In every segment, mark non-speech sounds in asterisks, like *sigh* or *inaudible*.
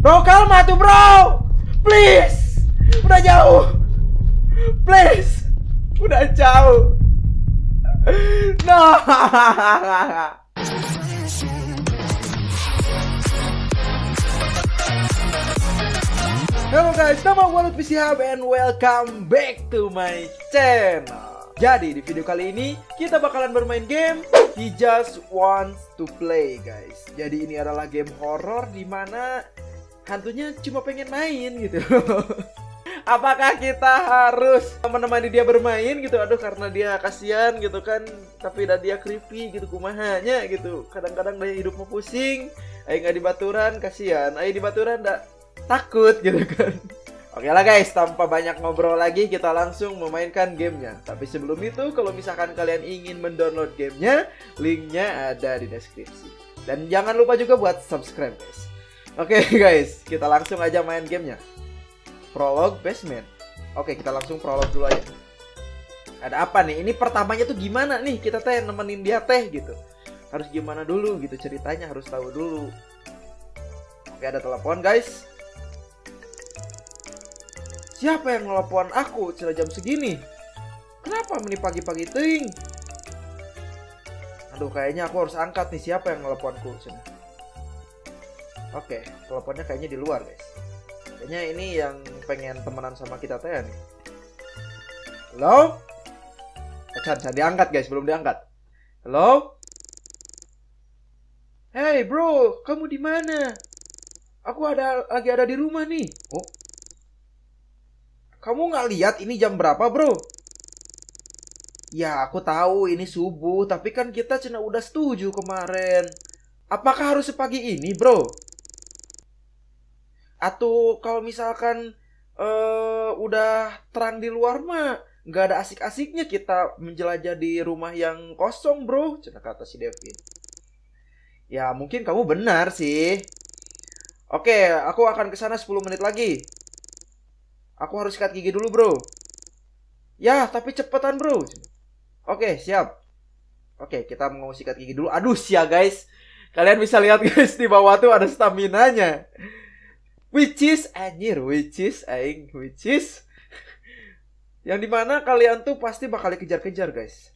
Bro, kalma tuh bro. Please. Udah jauh. Please. Udah jauh. No. Nah. Halo guys, nama Walut Hub and welcome back to my channel. Jadi di video kali ini kita bakalan bermain game He Just Wants to Play guys. Jadi ini adalah game horror dimana hantunya cuma pengen main gitu *laughs* apakah kita harus menemani dia bermain gitu aduh karena dia kasihan gitu kan tapi dan dia creepy gitu kumahanya gitu kadang-kadang dia mau pusing ayo nggak di baturan kasihan ayo di baturan ndak takut gitu kan *laughs* Oke lah guys, tanpa banyak ngobrol lagi kita langsung memainkan gamenya. Tapi sebelum itu, kalau misalkan kalian ingin mendownload gamenya, linknya ada di deskripsi. Dan jangan lupa juga buat subscribe guys. Oke okay, *laughs* guys, kita langsung aja main gamenya. Prolog basement. Oke, okay, kita langsung prolog dulu aja. Ada apa nih? Ini pertamanya tuh gimana nih? Kita teh nemenin dia teh gitu. Harus gimana dulu gitu ceritanya harus tahu dulu. Oke, okay, ada telepon guys. Siapa yang nelpon aku sudah jam segini? Kenapa ini pagi-pagi ting? Aduh, kayaknya aku harus angkat nih siapa yang nelponku sini. Oke, okay, teleponnya kayaknya di luar, guys. Kayaknya ini yang pengen temenan sama kita teh nih. Halo? Acan, acan diangkat, guys, belum diangkat. Halo? Hey, bro, kamu di mana? Aku ada lagi ada di rumah nih. Oh. Kamu nggak lihat ini jam berapa, bro? Ya, aku tahu ini subuh, tapi kan kita cina udah setuju kemarin. Apakah harus sepagi ini, bro? atau kalau misalkan uh, udah terang di luar mah nggak ada asik-asiknya kita menjelajah di rumah yang kosong bro cina kata si Devin ya mungkin kamu benar sih oke aku akan ke sana 10 menit lagi aku harus sikat gigi dulu bro ya tapi cepetan bro oke siap oke kita mau sikat gigi dulu aduh sih guys kalian bisa lihat guys di bawah tuh ada stamina nya which is anjir which is aing which is yang dimana kalian tuh pasti bakal dikejar-kejar guys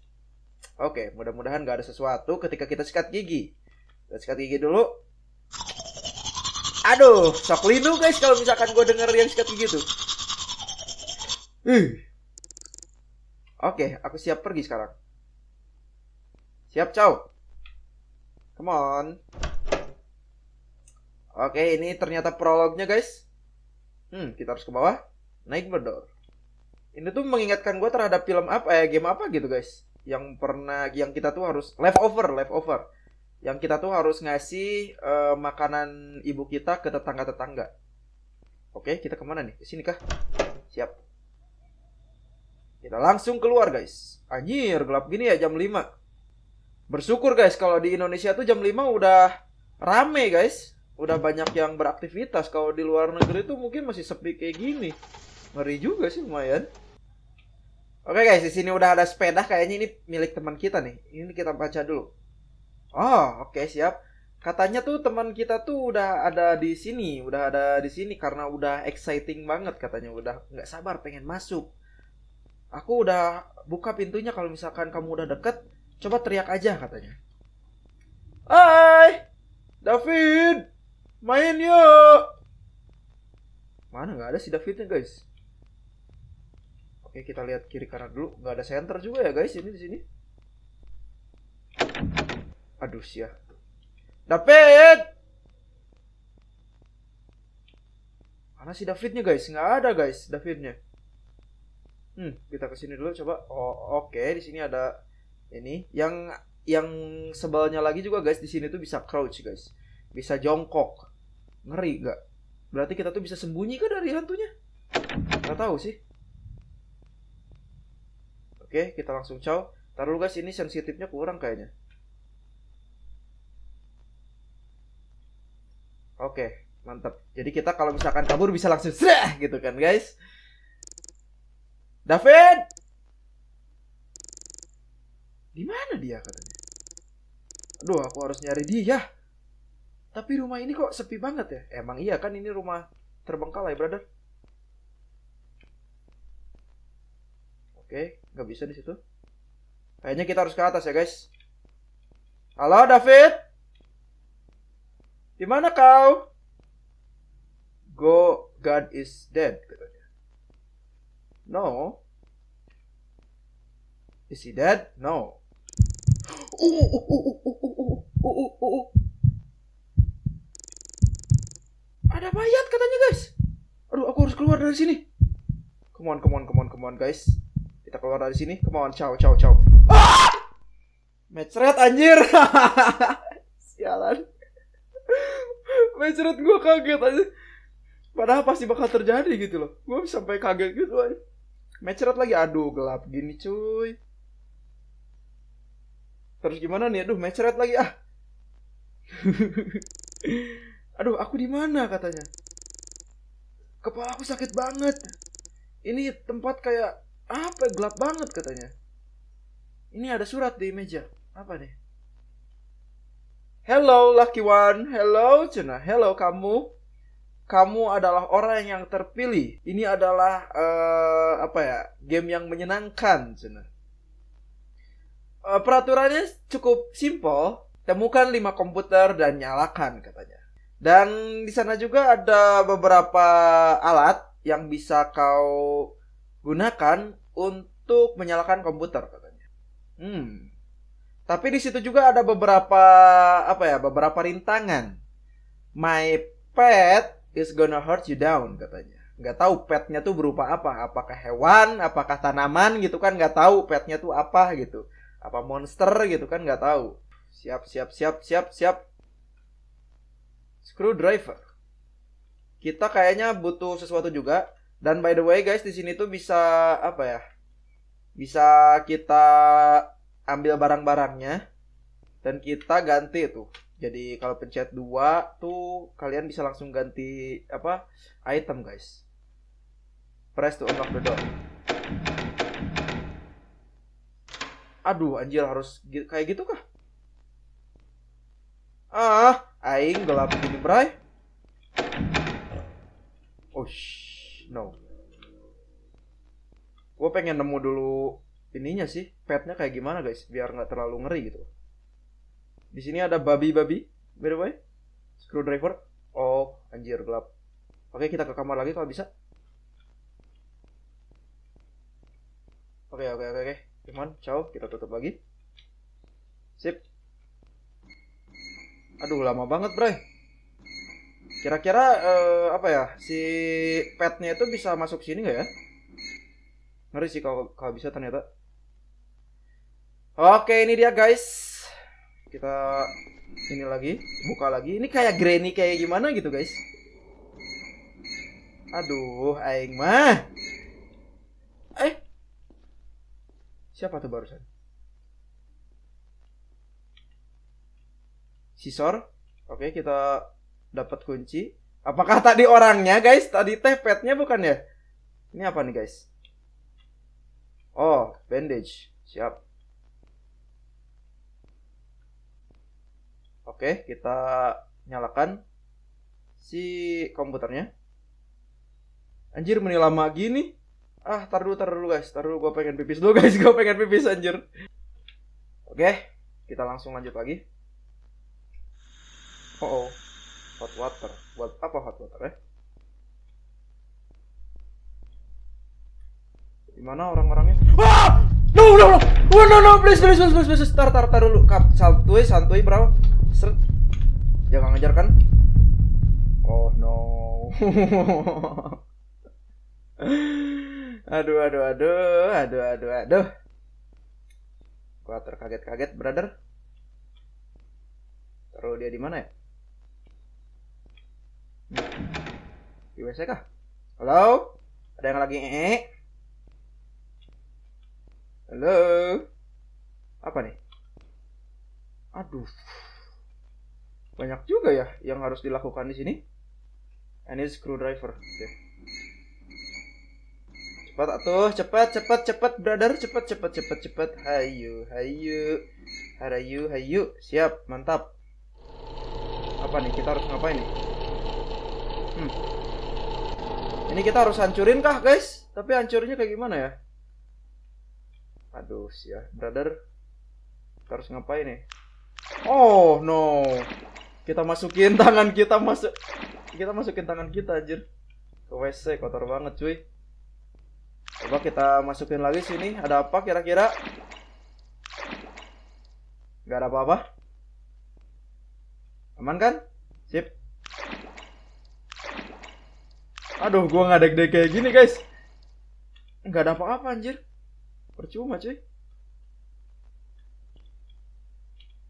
oke okay, mudah-mudahan gak ada sesuatu ketika kita sikat gigi kita sikat gigi dulu aduh sok lindu guys kalau misalkan gue denger yang sikat gigi tuh uh. oke okay, aku siap pergi sekarang siap ciao come on Oke, ini ternyata prolognya guys. Hmm, kita harus ke bawah. Naik berdor. Ini tuh mengingatkan gue terhadap film apa, eh game apa gitu guys. Yang pernah, yang kita tuh harus, Over, leftover, Over. Yang kita tuh harus ngasih uh, makanan ibu kita ke tetangga-tetangga. Oke, kita kemana nih? Ke sini kah? Siap. Kita langsung keluar guys. Anjir, gelap gini ya jam 5. Bersyukur guys, kalau di Indonesia tuh jam 5 udah rame guys udah banyak yang beraktivitas kalau di luar negeri tuh mungkin masih sepi kayak gini ngeri juga sih lumayan oke okay, guys di sini udah ada sepeda kayaknya ini milik teman kita nih ini kita baca dulu oh oke okay, siap katanya tuh teman kita tuh udah ada di sini udah ada di sini karena udah exciting banget katanya udah nggak sabar pengen masuk aku udah buka pintunya kalau misalkan kamu udah deket coba teriak aja katanya Hai David Main yuk. Mana nggak ada si Davidnya guys. Oke kita lihat kiri kanan dulu. Nggak ada center juga ya guys ini di sini. Aduh sih ya. David. Mana si Davidnya guys? Nggak ada guys Davidnya. Hmm kita kesini dulu coba. Oh oke okay. di sini ada ini yang yang sebalnya lagi juga guys di sini tuh bisa crouch guys. Bisa jongkok. Ngeri gak? Berarti kita tuh bisa sembunyi kan dari hantunya? Gak tahu sih. Oke, kita langsung caw. Taruh guys, ini sensitifnya kurang kayaknya. Oke, mantap. Jadi kita kalau misalkan kabur bisa langsung serah gitu kan guys. David! Di mana dia katanya? Aduh, aku harus nyari dia. Tapi rumah ini kok sepi banget ya? Emang iya kan ini rumah terbengkalai, brother. Oke, nggak bisa di situ. Kayaknya kita harus ke atas ya, guys. Halo, David. Di mana kau? Go, God is dead. No. Is he dead? No. *gasps* Oh, oh, oh, oh, oh, oh, oh, oh, oh. Ada mayat katanya guys. Aduh, aku harus keluar dari sini. Come on, come on, come on, come on guys. Kita keluar dari sini. Come on, ciao, ciao, ciao. Ah! Match red anjir. *laughs* Sialan. Match red gue kaget aja. Padahal pasti bakal terjadi gitu loh. Gue sampai kaget gitu aja. Match lagi. Aduh, gelap gini cuy. Terus gimana nih? Aduh, match lagi ah. *laughs* Aduh, aku di mana katanya? Kepala aku sakit banget. Ini tempat kayak apa gelap banget katanya. Ini ada surat di meja. Apa nih Hello lucky one, hello Cina, hello kamu. Kamu adalah orang yang terpilih. Ini adalah uh, apa ya? Game yang menyenangkan, Cina. Uh, peraturannya cukup simple Temukan lima komputer dan nyalakan katanya. Dan di sana juga ada beberapa alat yang bisa kau gunakan untuk menyalakan komputer katanya. Hmm. Tapi di situ juga ada beberapa apa ya, beberapa rintangan. My pet is gonna hurt you down katanya. Gak tau petnya tuh berupa apa, apakah hewan, apakah tanaman gitu kan Gak tau petnya tuh apa gitu. Apa monster gitu kan Gak tau. Siap siap siap siap siap screwdriver. Kita kayaknya butuh sesuatu juga. Dan by the way guys, di sini tuh bisa apa ya? Bisa kita ambil barang-barangnya dan kita ganti tuh. Jadi kalau pencet dua tuh kalian bisa langsung ganti apa? item guys. Press to unlock the door. Aduh anjir harus kayak gitu kah? Ah, Aing gelap gini bray. Oh no. Gue pengen nemu dulu ininya sih, petnya kayak gimana guys, biar nggak terlalu ngeri gitu. Di sini ada babi-babi, by the way. Screwdriver. Oh, anjir gelap. Oke, kita ke kamar lagi kalau bisa. Oke, oke, oke, oke. Cuman, ciao, kita tutup lagi. Sip aduh lama banget bro kira-kira uh, apa ya si petnya itu bisa masuk sini nggak ya ngeri sih kalau kalau bisa ternyata oke ini dia guys kita ini lagi buka lagi ini kayak granny kayak gimana gitu guys aduh aing mah eh siapa tuh barusan sisor oke kita dapat kunci apakah tadi orangnya guys tadi teh petnya bukan ya ini apa nih guys oh bandage siap oke kita nyalakan si komputernya anjir menilam lama gini ah tar dulu tar dulu guys tar dulu gue pengen pipis dulu guys *laughs* gue pengen pipis anjir oke kita langsung lanjut lagi Oh, oh. Hot water. Buat apa hot water ya? Eh? Gimana orang-orangnya? Ah! No, no, no. Oh, no, no, please, please, please, please, please. Tar, tar, tar dulu. Kap, santuy, santuy berapa? Seret. Jangan ya, ngejar kan? Oh, no. *laughs* aduh, aduh, aduh, aduh, aduh, aduh. Gua terkaget-kaget, brother. Terus dia di mana ya? Di WC kah? Halo? Ada yang lagi ee? Eh? Halo? Apa nih? Aduh. Banyak juga ya yang harus dilakukan di sini. Ini screwdriver. Oke. Cepat atuh, cepat, cepat, cepat, brother, cepat, cepat, cepat, cepat. Hayu, hayu. hayu, hayu. Siap, mantap. Apa nih? Kita harus ngapain nih? Hmm. Ini kita harus hancurin kah, guys? Tapi hancurnya kayak gimana ya? Aduh, sih ya, brother. Kita harus ngapain nih? Oh, no. Kita masukin *laughs* tangan kita masuk kita masukin tangan kita anjir. Ke WC kotor banget, cuy. Coba kita masukin lagi sini. Ada apa kira-kira? Gak ada apa-apa. Aman kan? Sip. Aduh, gua nggak deg-deg kayak gini, guys. Nggak ada apa-apa, anjir. Percuma, cuy.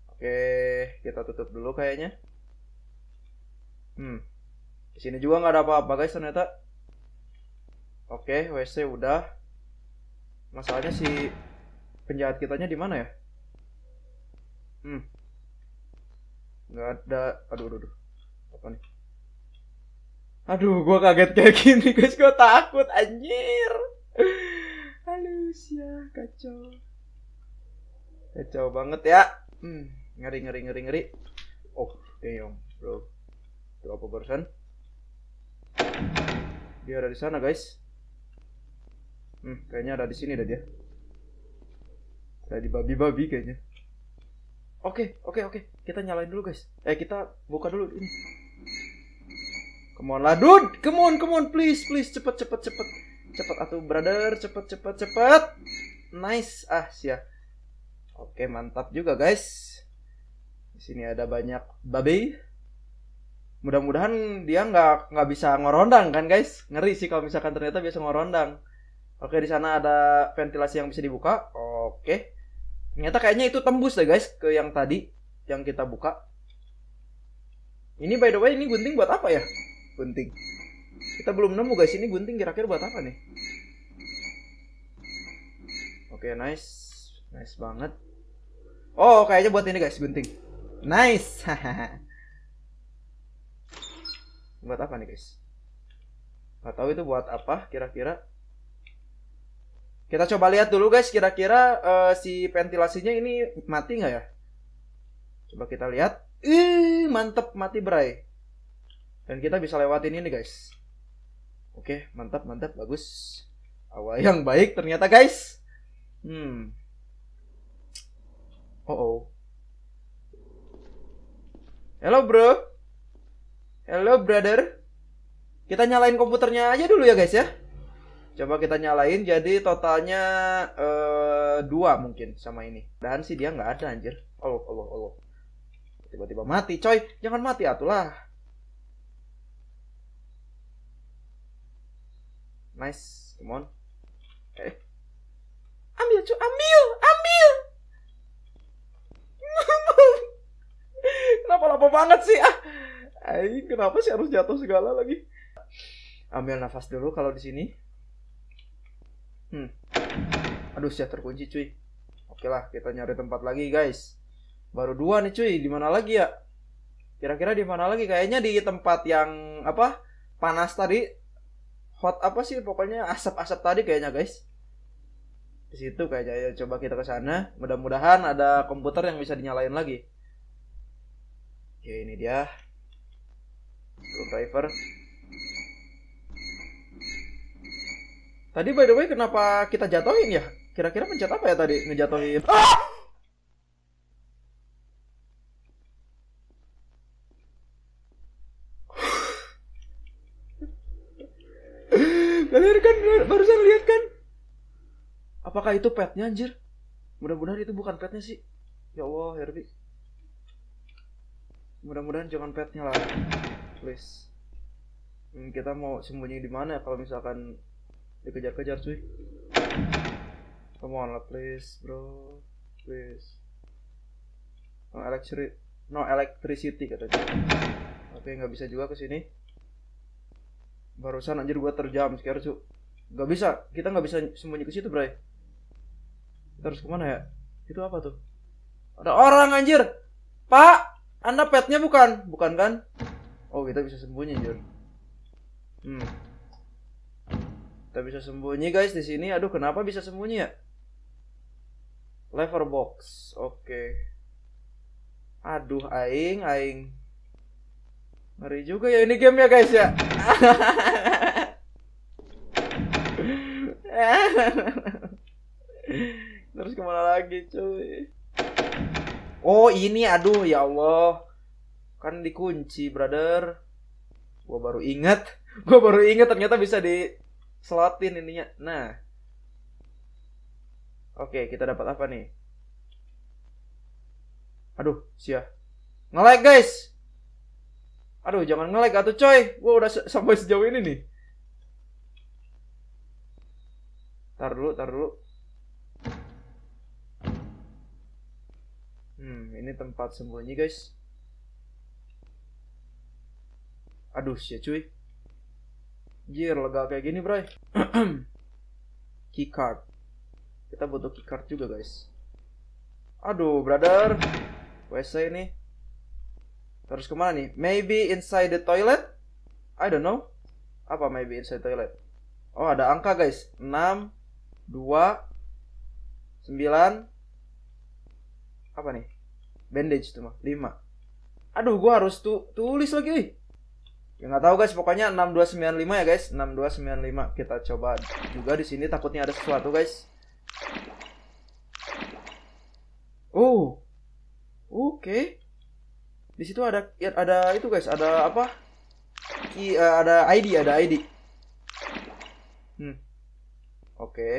Oke, kita tutup dulu kayaknya. Hmm. Di sini juga nggak ada apa-apa, guys, ternyata. Oke, WC udah. Masalahnya si penjahat kitanya di mana ya? Hmm. Nggak ada. Aduh, aduh, aduh. Apa nih? Aduh, gue kaget kayak *laughs* gini guys, gue takut anjir. Halus ya, kacau. Kacau banget ya. Hmm, ngeri ngeri ngeri ngeri. Oh, damn, bro. Berapa barusan? Dia ada di sana, guys. Hmm, kayaknya ada di sini dah dia. Tadi babi-babi kayaknya. Oke, okay, oke, okay, oke. Okay. Kita nyalain dulu, guys. Eh, kita buka dulu ini. Come on lah, dude. Come on, come on, please, please, cepet, cepet, cepet, cepet atau brother, cepet, cepet, cepet. Nice, ah sia. Oke, mantap juga guys. Di sini ada banyak babi. Mudah-mudahan dia nggak nggak bisa ngorondang kan guys. Ngeri sih kalau misalkan ternyata biasa ngorondang. Oke, di sana ada ventilasi yang bisa dibuka. Oke. Ternyata kayaknya itu tembus deh ya, guys ke yang tadi yang kita buka. Ini by the way ini gunting buat apa ya? gunting kita belum nemu guys ini gunting kira-kira buat apa nih oke okay, nice nice banget oh kayaknya buat ini guys gunting nice *laughs* buat apa nih guys nggak tahu itu buat apa kira-kira kita coba lihat dulu guys kira-kira uh, si ventilasinya ini mati nggak ya coba kita lihat Ih, mantep mati bray dan kita bisa lewatin ini guys oke mantap mantap bagus awal yang baik ternyata guys hmm oh oh hello bro hello brother kita nyalain komputernya aja dulu ya guys ya coba kita nyalain jadi totalnya uh, dua mungkin sama ini dan sih dia nggak ada anjir Allah Allah Allah tiba-tiba mati coy jangan mati atulah nice come on eh ambil cu ambil ambil *laughs* kenapa lama banget sih ah Ay, kenapa sih harus jatuh segala lagi ambil nafas dulu kalau di sini hmm aduh sudah terkunci cuy oke lah kita nyari tempat lagi guys baru dua nih cuy di mana lagi ya kira-kira di mana lagi kayaknya di tempat yang apa panas tadi hot apa sih pokoknya asap-asap tadi kayaknya guys di situ kayaknya coba kita ke sana mudah-mudahan ada komputer yang bisa dinyalain lagi oke ini dia Driver. tadi by the way kenapa kita jatuhin ya kira-kira mencet apa ya tadi ngejatuhin ah! itu petnya anjir. Mudah-mudahan itu bukan petnya sih. Ya Allah Herbi Mudah-mudahan jangan petnya lah. Please. Hmm, kita mau sembunyi di mana kalau misalkan dikejar-kejar cuy. Come on lah please bro. Please. No electricity, no electricity katanya. Oke nggak bisa juga ke sini. Barusan anjir gua terjam sekarang cuy. Gak bisa, kita nggak bisa sembunyi ke situ, bro terus kemana ya itu apa tuh ada orang anjir pak anda petnya bukan bukan kan oh kita bisa sembunyi anjir hmm kita bisa sembunyi guys di sini aduh kenapa bisa sembunyi ya lever box oke okay. aduh aing aing ngeri juga ya ini game ya guys ya *laughs* terus kemana lagi cuy oh ini aduh ya Allah kan dikunci brother Gue baru inget *laughs* gue baru inget ternyata bisa di slotin ininya nah oke kita dapat apa nih aduh sia ngelag guys aduh jangan ngelag atau coy Gue udah sampai sejauh ini nih tar dulu tar dulu Hmm, ini tempat sembunyi guys. Aduh sih cuy. Jir, lega kayak gini bro. *clears throat* keycard. Kita butuh keycard juga guys. Aduh, brother. WC ini. Terus kemana nih? Maybe inside the toilet? I don't know. Apa maybe inside the toilet? Oh, ada angka guys. 6, 2, 9, apa nih? bandage tuh mah lima. aduh gua harus tu tulis lagi wih ya nggak tahu guys pokoknya 6295 ya guys 6295 kita coba juga di sini takutnya ada sesuatu guys oh oke okay. di situ ada ya, ada itu guys ada apa eh, I, uh, ada ID ada ID hmm oke okay.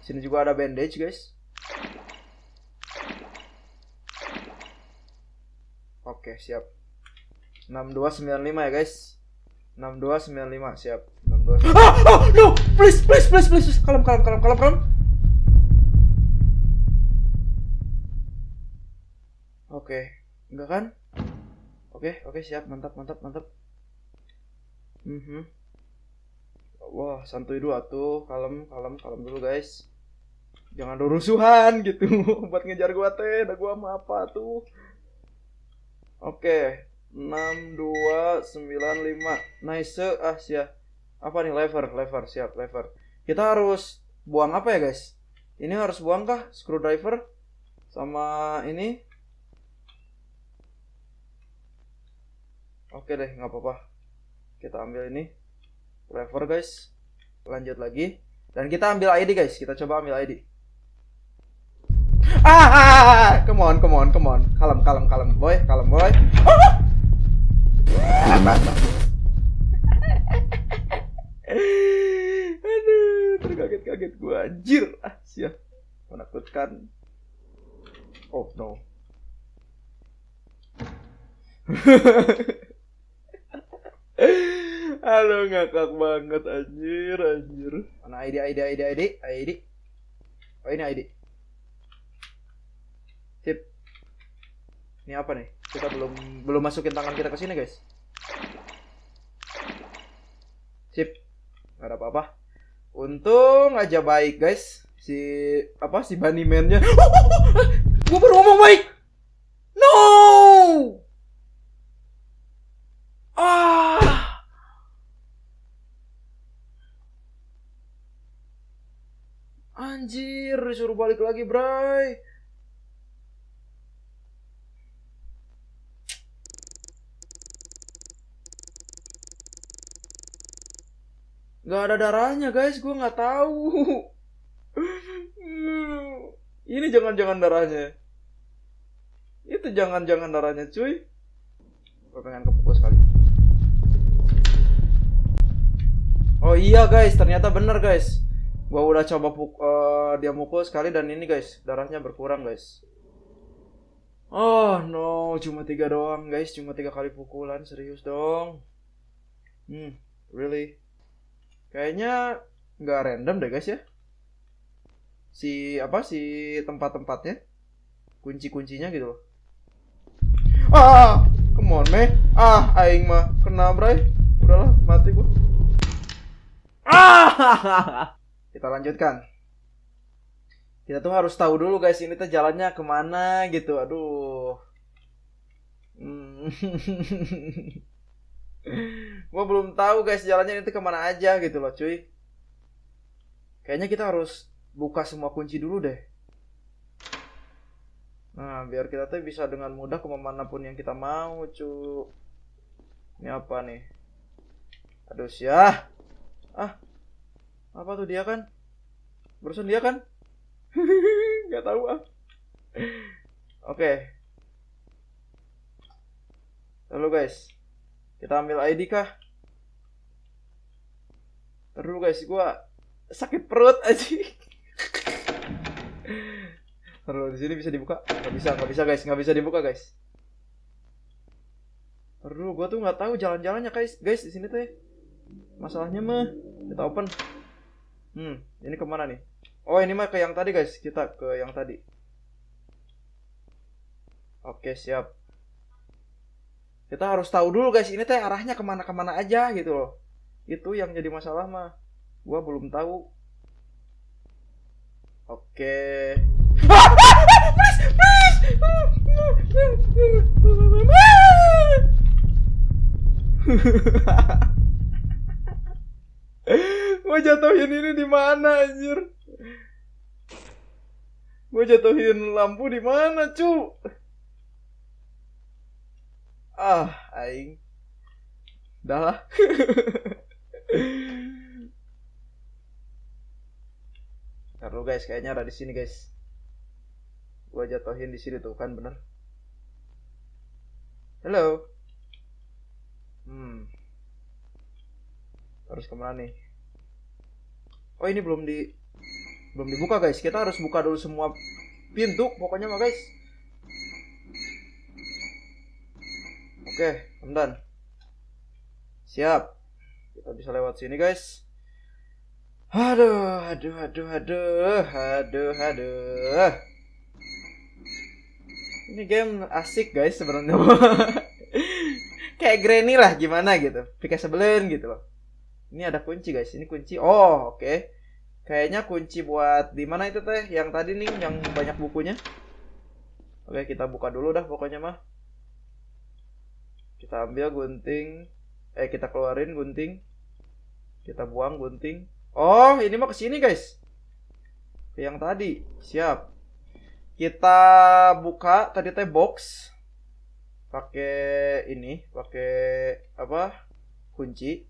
sini juga ada bandage guys Oke, siap. 6295 ya, guys. 6295, siap. 6295. Ah, ah, no, please, please, please, please, please. Kalem, kalem, kalem, kalem, kalem. Oke, enggak kan? Oke, oke, siap. Mantap, mantap, mantap. Mm -hmm. Wah, santuy dulu atuh. Kalem, kalem, kalem dulu, guys. Jangan rusuhan gitu *laughs* buat ngejar gua teh. Dah gua mah apa tuh? Oke, enam dua sembilan lima. Nice ah siap. Apa nih lever? Lever siap lever. Kita harus buang apa ya guys? Ini harus buang kah? Screwdriver sama ini. Oke deh, nggak apa-apa. Kita ambil ini lever guys. Lanjut lagi. Dan kita ambil ID guys. Kita coba ambil ID. Ah, come on, come on, come on. Kalem, kalem, kalem, boy, kalem, boy. Ah. Aduh, terkaget-kaget gua anjir. Ah, siap. Menakutkan. Oh, no. *laughs* Halo ngakak banget anjir anjir. Mana ID ID ID ID ID. Oh ini ID. Ini apa nih? Kita belum belum masukin tangan kita ke sini, guys. Sip. Gak ada apa-apa. Untung aja baik, guys. Si apa si Bunny Man-nya. *laughs* Gue baru ngomong baik. No! Ah! Anjir, disuruh balik lagi, Bray. Gak ada darahnya guys, gue gak tahu. Ini jangan-jangan darahnya. Itu jangan-jangan darahnya cuy. Gue pengen kepukul sekali. Oh iya guys, ternyata bener guys. gue udah coba puk uh, dia mukul sekali dan ini guys, darahnya berkurang guys. Oh no, cuma tiga doang guys, cuma tiga kali pukulan, serius dong. Hmm, really? Kayaknya nggak random deh guys ya. Si apa si tempat-tempatnya? Kunci-kuncinya gitu loh. Ah, come on, meh. Ah, aing mah kena, bray. Udahlah, mati gua. Ah! *laughs* Kita lanjutkan. Kita tuh harus tahu dulu guys, ini tuh jalannya kemana gitu. Aduh. Hmm. *laughs* gue belum tahu guys jalannya itu kemana aja gitu loh cuy kayaknya kita harus buka semua kunci dulu deh nah biar kita tuh bisa dengan mudah kemana pun yang kita mau cu ini apa nih aduh ya ah apa tuh dia kan barusan dia kan *laughs* nggak tahu ah oke okay. lalu guys kita ambil ID kah? Terus guys, gua sakit perut aja. Terus *laughs* di sini bisa dibuka? Gak bisa, gak bisa guys, gak bisa dibuka guys. Terus gua tuh nggak tahu jalan-jalannya guys, guys di sini tuh. Ya. Masalahnya mah kita open. Hmm, ini kemana nih? Oh ini mah ke yang tadi guys, kita ke yang tadi. Oke siap kita harus tahu dulu guys ini teh arahnya kemana-kemana aja gitu loh itu yang jadi masalah mah gua belum tahu oke gue jatuhin ini di mana anjir gue jatuhin lampu di mana cu ah aing dah lah *laughs* Ntar dulu guys, kayaknya ada di sini guys. Gua jatuhin di sini tuh kan bener. Halo. Hmm. Harus kemana nih? Oh ini belum di belum dibuka guys. Kita harus buka dulu semua pintu. Pokoknya mah guys. Oke, Hamdan. Siap. Kita bisa lewat sini, guys. Aduh, aduh, aduh, aduh, aduh, aduh. Ini game asik, guys, sebenarnya. *laughs* Kayak granny lah, gimana gitu. Pika sebelen gitu loh. Ini ada kunci, guys. Ini kunci. Oh, oke. Okay. Kayaknya kunci buat di mana itu teh? Yang tadi nih, yang banyak bukunya. Oke, kita buka dulu dah pokoknya mah kita ambil gunting eh kita keluarin gunting kita buang gunting oh ini mau kesini guys ke yang tadi siap kita buka tadi teh box pakai ini pakai apa kunci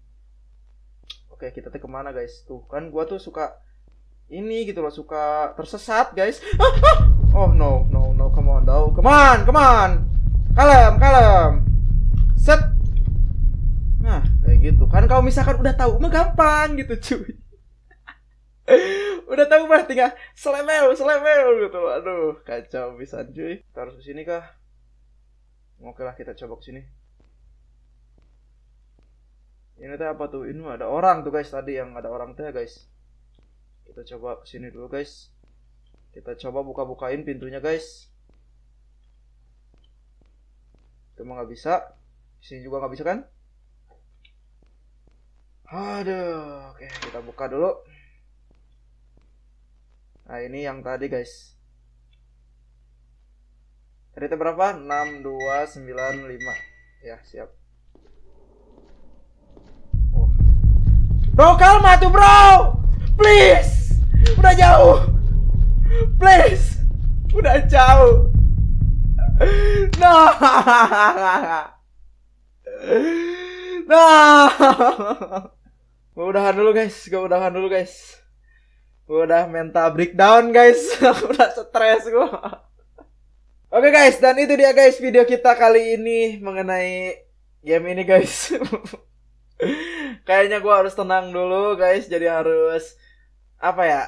oke kita teh kemana guys tuh kan gua tuh suka ini gitu loh suka tersesat guys *laughs* oh no no no come on though come on come on kalem kalem set nah kayak gitu kan kalau misalkan udah tahu mah gampang gitu cuy *laughs* udah tahu mah tinggal selemel selemel gitu aduh kacau bisa cuy kita harus ke sini kah oke lah kita coba ke sini ini teh apa tuh ini ada orang tuh guys tadi yang ada orang teh guys kita coba ke sini dulu guys kita coba buka-bukain pintunya guys cuma nggak bisa sini juga nggak bisa kan aduh oke kita buka dulu nah ini yang tadi guys Rate berapa? enam dua sembilan lima. Ya siap oh. Bro tuh bro Please Udah jauh Please Udah jauh *laughs* No nah. *laughs* *laughs* Nah. Gue udahan dulu guys, gue udahan dulu guys. Gue udah mental breakdown guys, *laughs* aku udah stres gue. Oke okay guys, dan itu dia guys video kita kali ini mengenai game ini guys. *laughs* Kayaknya gue harus tenang dulu guys, jadi harus apa ya?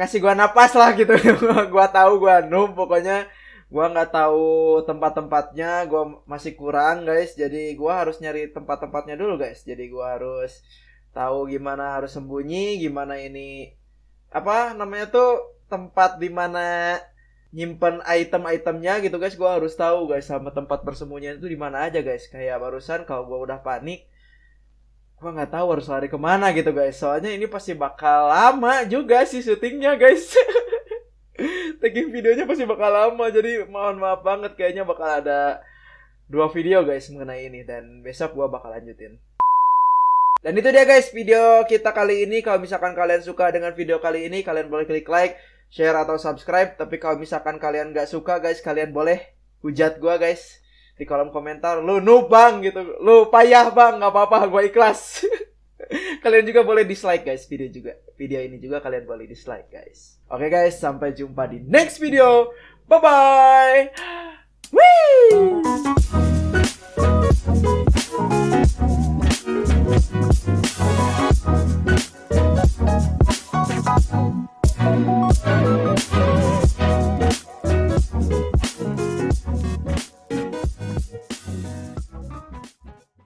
Kasih gue napas lah gitu. gue tahu gue noob pokoknya gua nggak tahu tempat-tempatnya gua masih kurang guys jadi gua harus nyari tempat-tempatnya dulu guys jadi gua harus tahu gimana harus sembunyi gimana ini apa namanya tuh tempat dimana nyimpen item-itemnya gitu guys gua harus tahu guys sama tempat bersembunyi itu di mana aja guys kayak barusan kalau gua udah panik gua nggak tahu harus lari kemana gitu guys soalnya ini pasti bakal lama juga sih syutingnya guys *laughs* taking videonya pasti bakal lama jadi mohon maaf banget kayaknya bakal ada dua video guys mengenai ini dan besok gua bakal lanjutin dan itu dia guys video kita kali ini kalau misalkan kalian suka dengan video kali ini kalian boleh klik like share atau subscribe tapi kalau misalkan kalian nggak suka guys kalian boleh hujat gua guys di kolom komentar lu nubang gitu lu payah bang nggak apa-apa gue ikhlas *laughs* *laughs* kalian juga boleh dislike guys video juga. Video ini juga kalian boleh dislike guys. Oke okay, guys, sampai jumpa di next video. Bye bye. *gasps* Wee!